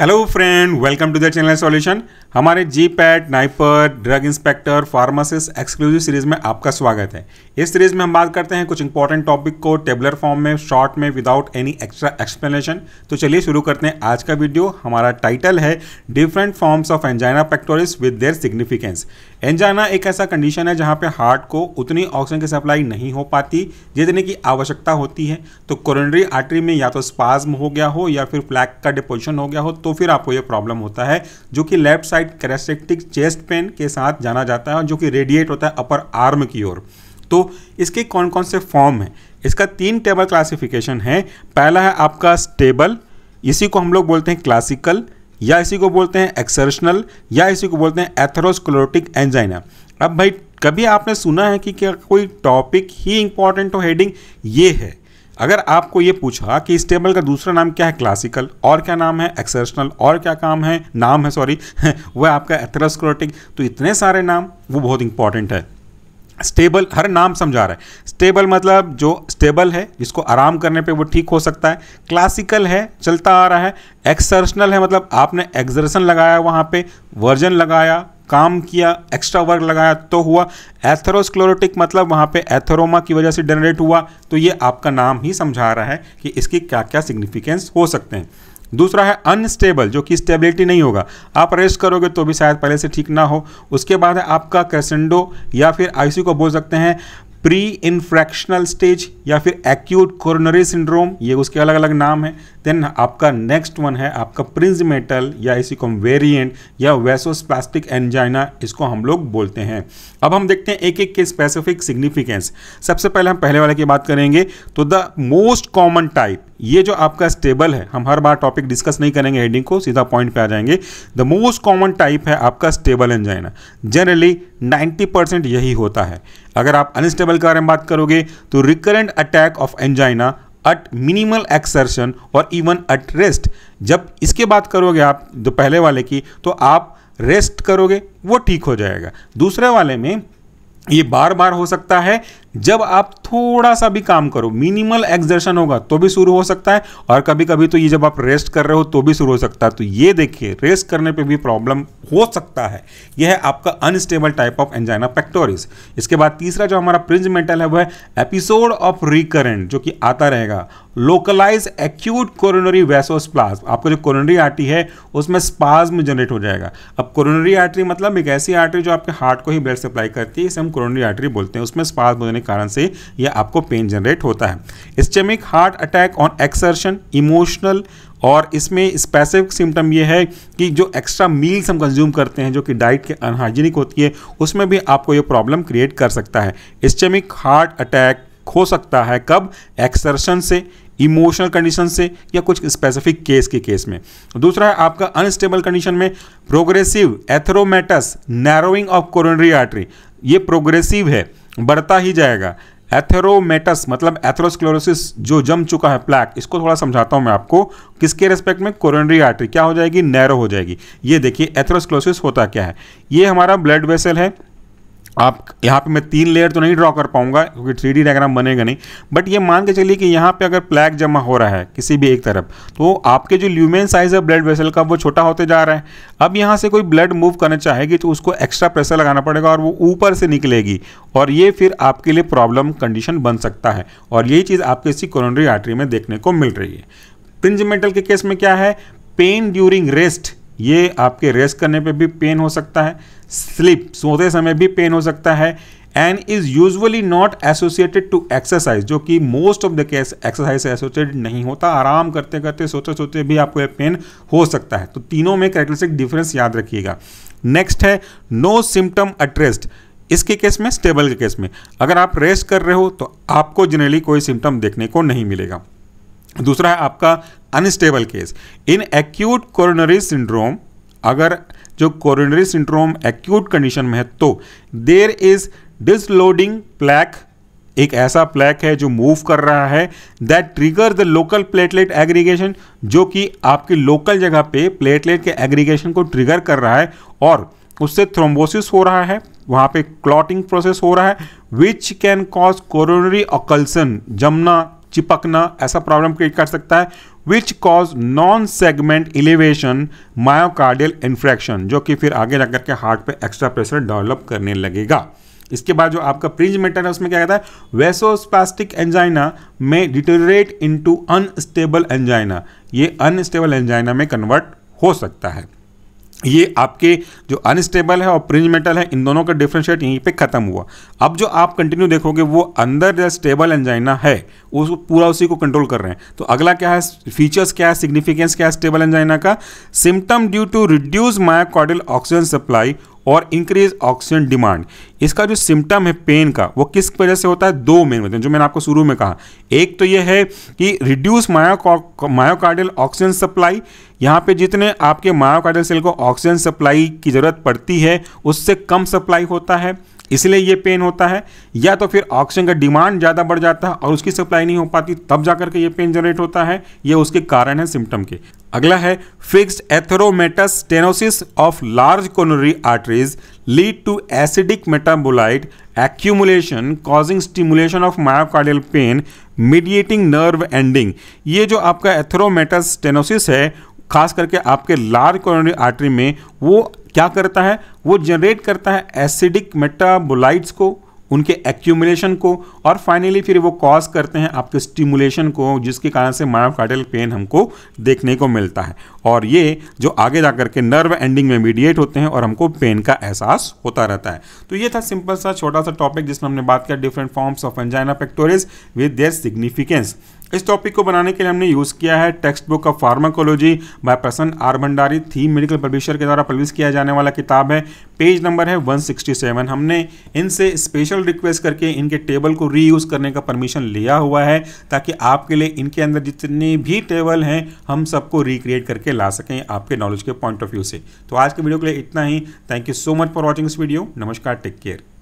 hello friend welcome to the channel solution हमारे GPAT NIPER drug inspector pharmacist exclusive series में आपका स्वागत है इस सीरीज में हम बात करते हैं कुछ इंपॉर्टेंट टॉपिक को टेबलर फॉर्म में शॉर्ट में विदाउट एनी एक्स्ट्रा एक्सप्लेनेशन तो चलिए शुरू करते हैं आज का वीडियो हमारा टाइटल है different forms of angina pectoris with their significance angina एक ऐसा कंडीशन है जहाँ पर हार्ट को उतनी ऑक्सीजन की सप्लाई नहीं हो पाती जितने की आवश्यकता होती है तो कोरोनरी आर्टरी में या तो स्पाज्म हो गया हो या फिर फ्लैक का डिपोजिशन हो गया हो तो तो फिर आपको ये प्रॉब्लम होता है जो कि left side characteristic chest pain के साथ जाना जाता है जो कि रेडिएट होता है अपर आर्म की ओर तो इसके कौन कौन से फॉर्म हैं इसका तीन टेबल क्लासिफिकेशन है पहला है आपका स्टेबल इसी को हम लोग बोलते हैं क्लासिकल या इसी को बोलते हैं एक्सर्शनल या इसी को बोलते हैं एथरोस्कोलोटिक एंजाइना अब भाई कभी आपने सुना है कि क्या कोई टॉपिक ही इंपॉर्टेंट हो हेडिंग ये है अगर आपको ये पूछा कि इस टेबल का दूसरा नाम क्या है क्लासिकल और क्या नाम है एक्सेप्शनल और क्या काम है नाम है सॉरी वह आपका एथरस्क्रोटिक तो इतने सारे नाम वो बहुत इंपॉर्टेंट है स्टेबल हर नाम समझा रहा है स्टेबल मतलब जो स्टेबल है जिसको आराम करने पे वो ठीक हो सकता है क्लासिकल है चलता आ रहा है एक्सर्शनल है मतलब आपने एक्सर्सन लगाया वहाँ पे वर्जन लगाया काम किया एक्स्ट्रा वर्क लगाया तो हुआ एथरोस्क्लोरोटिक मतलब वहाँ पे एथरोमा की वजह से जनरेट हुआ तो ये आपका नाम ही समझा रहा है कि इसकी क्या क्या सिग्निफिकेंस हो सकते हैं दूसरा है अनस्टेबल जो कि स्टेबिलिटी नहीं होगा आप रेस्ट करोगे तो भी शायद पहले से ठीक ना हो उसके बाद है आपका क्रेसेंडो या फिर आईसी को बोल सकते हैं प्री इन्फ्रैक्शनल स्टेज या फिर एक्यूट कोरोनरी सिंड्रोम ये उसके अलग अलग नाम है देन आपका नेक्स्ट वन है आपका प्रिंस मेटल या इसी को हम वेरियंट या वेसोस्प्लास्टिक एंजाइना इसको हम लोग बोलते हैं अब हम देखते हैं एक एक के स्पेसिफिक सिग्निफिकेंस सबसे पहले हम पहले वाले की बात करेंगे तो द मोस्ट कॉमन टाइप ये जो आपका स्टेबल है हम हर बार टॉपिक डिस्कस नहीं करेंगे हेडिंग को सीधा पॉइंट पे आ जाएंगे द मोस्ट कॉमन टाइप है आपका स्टेबल एंजाइना जनरली 90 परसेंट यही होता है अगर आप अनस्टेबल के बारे में बात करोगे तो recurrent attack of angina at minimal exertion और इवन अट रेस्ट जब इसके बात करोगे आप जो पहले वाले की तो आप रेस्ट करोगे वो ठीक हो जाएगा दूसरे वाले में ये बार बार हो सकता है जब आप थोड़ा सा भी काम करो मिनिमल एक्सर्शन होगा तो भी शुरू हो सकता है और कभी कभी तो ये जब आप रेस्ट कर रहे हो तो भी शुरू हो सकता है तो ये देखिए रेस्ट करने पे भी प्रॉब्लम हो सकता है यह है आपका unstable type of angina pectoris इसके बाद तीसरा जो हमारा प्रिंज मेटल है वह एपिसोड ऑफ रिकरेंट जो कि आता रहेगा लोकलाइज एक्यूट कोरोनरी वेसोस्प्लाज्म आपका जो कोरोनरी आर्टरी है उसमें स्पाज्म जनरेट हो जाएगा अब कोरोनरी आर्टरी मतलब एक ऐसी आर्टरी जो आपके हार्ट को ही ब्लड सप्लाई करती है इसे हम कोरोनरी आर्टरी बोलते हैं उसमें स्पाज्म होने होने के कारण से यह आपको पेन जनरेट होता है ischaemic heart attack on exertion emotional और इसमें स्पेसिफिक सिम्टम ये है कि जो एक्स्ट्रा मील्स हम कंज्यूम करते हैं जो कि डाइट के अनहाइजीनिक होती है उसमें भी आपको ये प्रॉब्लम क्रिएट कर सकता है स्टेमिक हार्ट अटैक हो सकता है कब एक्सर्शन से इमोशनल कंडीशन से या कुछ स्पेसिफिक केस के केस में दूसरा है आपका अनस्टेबल कंडीशन में progressive atheromatous narrowing of coronary artery ये प्रोग्रेसिव है बढ़ता ही जाएगा एथेरोमेटस मतलब एथेरोस्क्लोरोसिस जो जम चुका है प्लैक इसको थोड़ा समझाता हूँ मैं आपको किसके रेस्पेक्ट में कोरोनरी आर्टरी क्या हो जाएगी नैरो हो जाएगी ये देखिए एथेरोस्क्लोरोसिस होता क्या है ये हमारा ब्लड वेसल है आप यहाँ पे मैं तीन लेयर तो नहीं ड्रॉ कर पाऊंगा क्योंकि थ्री डी डायग्राम बनेगा नहीं बट ये मान के चलिए कि यहाँ पे अगर प्लैग जमा हो रहा है किसी भी एक तरफ तो आपके जो ल्यूमेन साइज है ब्लड वेसल का वो छोटा होते जा रहा है अब यहाँ से कोई ब्लड मूव करना चाहेगी तो उसको एक्स्ट्रा प्रेशर लगाना पड़ेगा और वो ऊपर से निकलेगी और ये फिर आपके लिए प्रॉब्लम कंडीशन बन सकता है और यही चीज़ आपके इसी कोरोनरी आर्ट्री में देखने को मिल रही है प्रिंजमेंटल के केस में क्या है पेन ड्यूरिंग रेस्ट ये आपके रेस्ट करने पे भी पेन हो सकता है स्लिप सोते समय भी पेन हो सकता है and is usually not associated to exercise जो कि most of the case exercise से एसोसिएटेड नहीं होता आराम करते करते सोते सोते भी आपको पेन हो सकता है तो तीनों में कैरेक्टरिस्टिक डिफरेंस याद रखिएगा नेक्स्ट है नो सिम्टम अट्रेस्ट इसके केस में स्टेबल के केस में अगर आप रेस्ट कर रहे हो तो आपको जनरली कोई सिम्टम देखने को नहीं मिलेगा दूसरा है आपका unstable case in acute coronary syndrome अगर जो कोरोनरी सिंड्रोम एक्यूट कंडीशन में है तो देर इज डिसलोडिंग प्लैक एक ऐसा प्लैक है जो मूव कर रहा है that trigger the local platelet aggregation जो कि आपकी लोकल जगह पे प्लेटलेट के एग्रीगेशन को ट्रिगर कर रहा है और उससे थ्रोम्बोसिस हो रहा है वहाँ पे क्लॉटिंग प्रोसेस हो रहा है which can cause coronary occlusion जमना चिपकना ऐसा प्रॉब्लम क्रिएट कर सकता है which cause non segment elevation myocardial infarction जो कि फिर आगे जाकर के हार्ट पे एक्स्ट्रा प्रेशर डेवलप करने लगेगा इसके बाद जो आपका प्रिंज मेटर है उसमें क्या कहता है वेसोस्पास्टिक एंजाइना में डिटोरेट इंटू अनस्टेबल एंजाइना ये अनस्टेबल एंजाइना में कन्वर्ट हो सकता है ये आपके जो अनस्टेबल है और प्रिंज मेटल है इन दोनों का डिफ्रेंशिएट यहीं पे ख़त्म हुआ अब जो आप कंटिन्यू देखोगे वो अंदर जो स्टेबल एंजाइना है उस पूरा उसी को कंट्रोल कर रहे हैं तो अगला क्या है फीचर्स क्या है सिग्निफिकेंस क्या है स्टेबल एंजाइना का सिम्टम ड्यू टू रिड्यूस माया ऑक्सीजन सप्लाई और इंक्रीज ऑक्सीजन डिमांड इसका जो सिम्टम है पेन का वो किस वजह से होता है दो मेन वजह जो मैंने आपको शुरू में कहा एक तो ये है कि रिड्यूस मायोका मायोकार्डियल ऑक्सीजन सप्लाई यहाँ पे जितने आपके मायोकार्डियल सेल को ऑक्सीजन सप्लाई की ज़रूरत पड़ती है उससे कम सप्लाई होता है इसलिए ये पेन होता है या तो फिर ऑक्सीजन का डिमांड ज़्यादा बढ़ जाता है और उसकी सप्लाई नहीं हो पाती तब जाकर के ये पेन जनरेट होता है ये उसके कारण है सिम्टम के अगला है fixed atheromatous stenosis of large coronary arteries lead to acidic metabolite accumulation causing stimulation of myocardial pain mediating nerve ending ये जो आपका एथेरोमेटस स्टेनोसिस है खास करके आपके लार्ज कोरोनरी आर्टरी में वो क्या करता है वो जनरेट करता है एसिडिक मेटाबोलाइट्स को उनके एक्यूमुलेशन को और फाइनली फिर वो कॉज करते हैं आपके स्टिमुलेशन को जिसके कारण से मायोकार्डियल पेन हमको देखने को मिलता है और ये जो आगे जा के नर्व एंडिंग में मीडिएट होते हैं और हमको पेन का एहसास होता रहता है तो ये था सिंपल सा छोटा सा टॉपिक जिसमें हमने बात किया different forms of angina pectoris with their significance इस टॉपिक को बनाने के लिए हमने यूज़ किया है text book of pharmacology by Prasanna R Bhandari Thieme medical publisher के द्वारा पब्लिश किया जाने वाला किताब है पेज नंबर है 167 हमने इनसे स्पेशल रिक्वेस्ट करके इनके टेबल को री करने का परमिशन लिया हुआ है ताकि आपके लिए इनके अंदर जितने भी टेबल हैं हम सबको रिक्रिएट करके ला सकें आपके नॉलेज के पॉइंट ऑफ व्यू से तो आज के वीडियो के लिए इतना ही thank you so much for watching this video नमस्कार टेक केयर